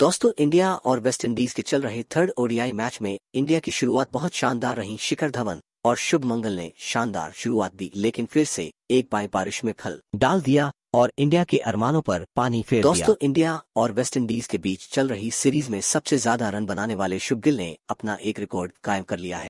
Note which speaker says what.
Speaker 1: दोस्तों इंडिया और West Indies के चल रहे थर्ड ओडीआई मैच में इंडिया की शुरुआत बहुत शानदार रही शिखर धवन और शुभ मंगल ने शानदार शुरुआत दी लेकिन फिर से एक बार बारिश में खल डाल दिया और इंडिया के अरमानों पर पानी फेर दोस्तों इंडिया और वेस्ट इंडीज के बीच चल रही सीरीज में सबसे ज्यादा रन बनाने वाले शुभ गिल ने अपना एक रिकॉर्ड कायम कर लिया है